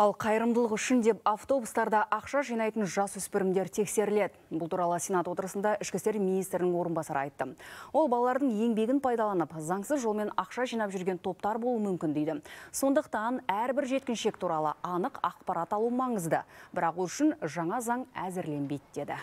Ал қайрымдылық үшін деп автобустарда ақша жинайтын жас өспірімдер тексеріледі. Бұл туралы Сенат отырысында ішкістер министрінің орынбасары айтты. Ол балалардың еңбегін пайдаланып, заңсыз жолмен ақша жинап жүрген топтар болу мүмкін дейді. Сондықтан әрбір жеткіншек туралы анық ақпарат алу маңызды. Бірақ үшін жаңа заң әзірленбейді деді.